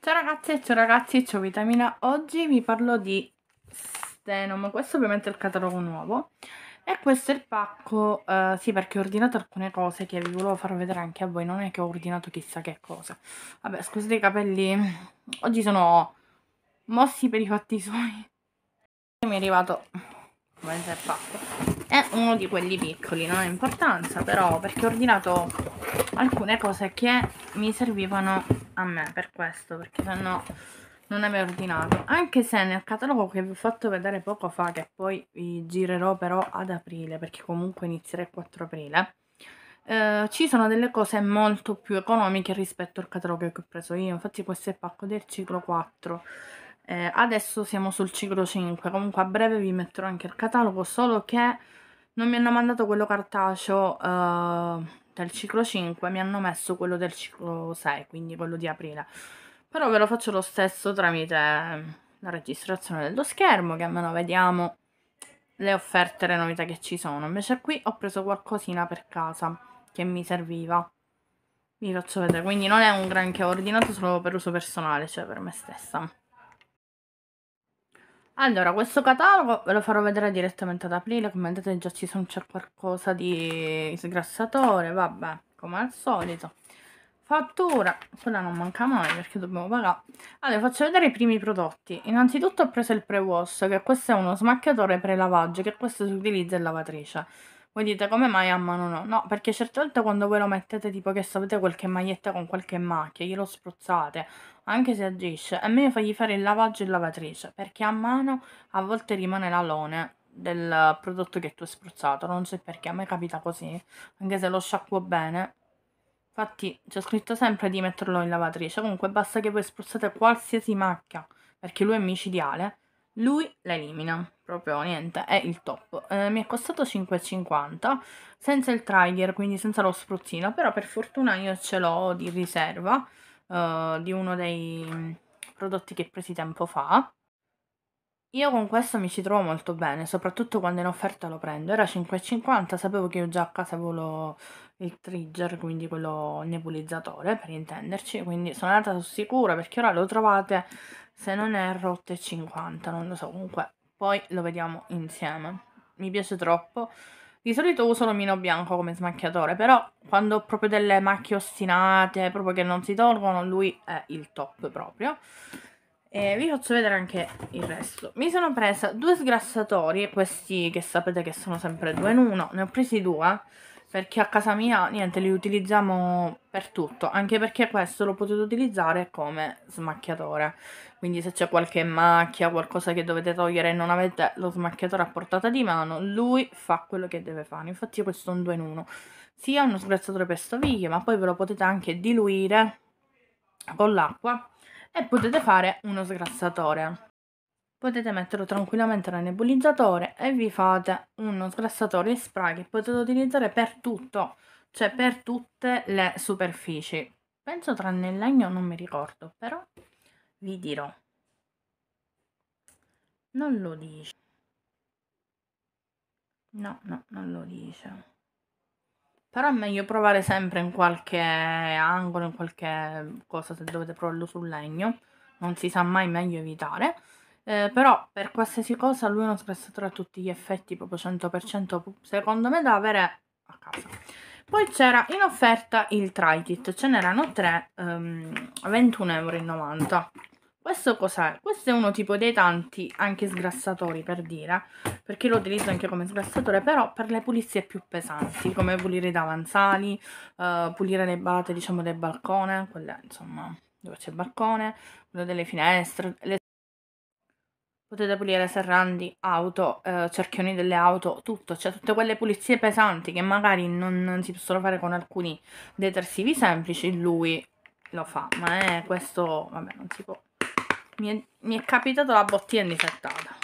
Ciao ragazze, ciao ragazzi, ciao Vitamina. Oggi vi parlo di Stenom, questo ovviamente è il catalogo nuovo e questo è il pacco, uh, sì perché ho ordinato alcune cose che vi volevo far vedere anche a voi, non è che ho ordinato chissà che cosa. Vabbè, scusate i capelli, oggi sono mossi per i fatti suoi. Mi è arrivato, ovviamente il pacco, è uno di quelli piccoli, non ha importanza però perché ho ordinato alcune cose che mi servivano a me per questo, perché sennò non mai ordinato. Anche se nel catalogo che vi ho fatto vedere poco fa, che poi vi girerò però ad aprile, perché comunque inizierà il 4 aprile, eh, ci sono delle cose molto più economiche rispetto al catalogo che ho preso io. Infatti questo è il pacco del ciclo 4. Eh, adesso siamo sul ciclo 5, comunque a breve vi metterò anche il catalogo, solo che non mi hanno mandato quello cartaceo eh, del cioè, ciclo 5 mi hanno messo quello del ciclo 6, quindi quello di aprile. Però ve lo faccio lo stesso tramite ehm, la registrazione dello schermo, che almeno vediamo le offerte e le novità che ci sono. Invece qui ho preso qualcosina per casa che mi serviva. Vi faccio vedere, quindi non è un granché ordinato solo per uso personale, cioè per me stessa. Allora, questo catalogo ve lo farò vedere direttamente ad aprile, come vedete già ci sono c'è qualcosa di sgrassatore, vabbè, come al solito. Fattura, quella non manca mai perché dobbiamo pagare. Allora, faccio vedere i primi prodotti. Innanzitutto ho preso il pre-wash, che questo è uno smacchiatore pre-lavaggio, che questo si utilizza in lavatrice. Voi dite come mai a mano no? No, perché certe volte quando voi lo mettete tipo che sapete qualche maglietta con qualche macchia, glielo spruzzate, anche se agisce, è meglio fargli fare il lavaggio in lavatrice, perché a mano a volte rimane l'alone del prodotto che tu hai spruzzato, non so perché, a me capita così, anche se lo sciacquo bene. Infatti c'è scritto sempre di metterlo in lavatrice, comunque basta che voi spruzzate qualsiasi macchia, perché lui è micidiale lui la elimina, proprio niente, è il top. Eh, mi è costato 5,50 senza il trigger, quindi senza lo spruzzino, però per fortuna io ce l'ho di riserva eh, di uno dei mm, prodotti che presi tempo fa. Io con questo mi ci trovo molto bene, soprattutto quando in offerta lo prendo. Era 5,50, sapevo che io già a casa avevo il trigger, quindi quello nebulizzatore, per intenderci, quindi sono andata su sicura perché ora lo trovate se non è erro 50, non lo so, comunque poi lo vediamo insieme. Mi piace troppo. Di solito uso l'omino bianco come smacchiatore, però quando ho proprio delle macchie ostinate, proprio che non si tolgono, lui è il top proprio. E vi faccio vedere anche il resto. Mi sono presa due sgrassatori, questi che sapete che sono sempre due in uno, ne ho presi due perché a casa mia niente, li utilizziamo per tutto, anche perché questo lo potete utilizzare come smacchiatore. Quindi se c'è qualche macchia, qualcosa che dovete togliere e non avete lo smacchiatore a portata di mano, lui fa quello che deve fare. Infatti questo è un 2 in 1. Sia uno sgrassatore per stoviglie, ma poi ve lo potete anche diluire con l'acqua e potete fare uno sgrassatore potete metterlo tranquillamente nel nebulizzatore e vi fate uno sgrassatore spray che potete utilizzare per tutto, cioè per tutte le superfici. Penso tranne il legno, non mi ricordo, però vi dirò. Non lo dice. No, no, non lo dice. Però è meglio provare sempre in qualche angolo, in qualche cosa, se dovete provarlo sul legno. Non si sa mai, meglio evitare. Eh, però per qualsiasi cosa lui è uno spazzatore a tutti gli effetti, proprio 100% secondo me da avere a casa. Poi c'era in offerta il Tritit, ce n'erano tre, ehm, 21,90€. Questo cos'è? Questo è uno tipo dei tanti anche sgrassatori per dire, perché lo utilizzo anche come sgrassatore, però per le pulizie più pesanti, come pulire i davanzali, eh, pulire le balate diciamo del balcone, quelle insomma dove c'è il balcone, quello delle finestre, le potete pulire serrandi, auto, eh, cerchioni delle auto, tutto, cioè tutte quelle pulizie pesanti che magari non, non si possono fare con alcuni detersivi semplici, lui lo fa, ma è eh, questo, vabbè, non si può. Mi è, mi è capitato la bottiglia indisettata.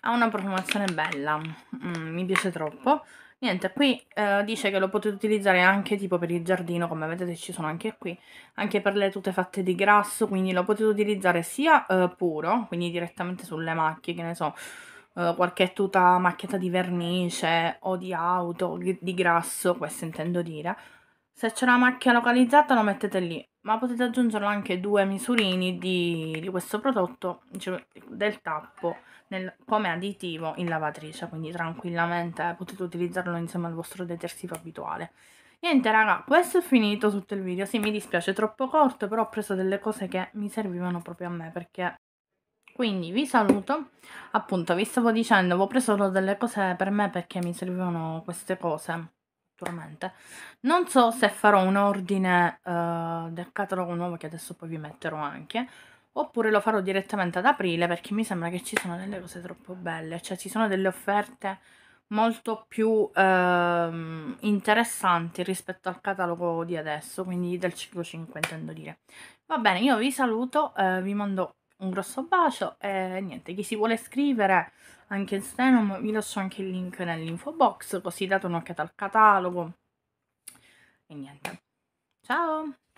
Ha una profumazione bella, mm, mi piace troppo. Niente, qui eh, dice che lo potete utilizzare anche tipo per il giardino, come vedete ci sono anche qui, anche per le tute fatte di grasso, quindi lo potete utilizzare sia eh, puro, quindi direttamente sulle macchie, che ne so, eh, qualche tuta macchiata di vernice o di auto, di grasso, questo intendo dire. Se c'è una macchia localizzata lo mettete lì, ma potete aggiungerlo anche due misurini di, di questo prodotto cioè del tappo nel, come additivo in lavatrice quindi tranquillamente potete utilizzarlo insieme al vostro detersivo abituale niente raga questo è finito tutto il video sì mi dispiace è troppo corto però ho preso delle cose che mi servivano proprio a me perché quindi vi saluto appunto vi stavo dicendo ho preso delle cose per me perché mi servivano queste cose sicuramente. Non so se farò un ordine eh, del catalogo nuovo che adesso poi vi metterò anche, oppure lo farò direttamente ad aprile perché mi sembra che ci sono delle cose troppo belle, cioè ci sono delle offerte molto più ehm, interessanti rispetto al catalogo di adesso, quindi del ciclo 5 intendo dire. Va bene, io vi saluto, eh, vi mando un grosso bacio e niente, chi si vuole iscrivere anche in Stenom vi lascio anche il link nell'info box così date un'occhiata al catalogo e niente. Ciao!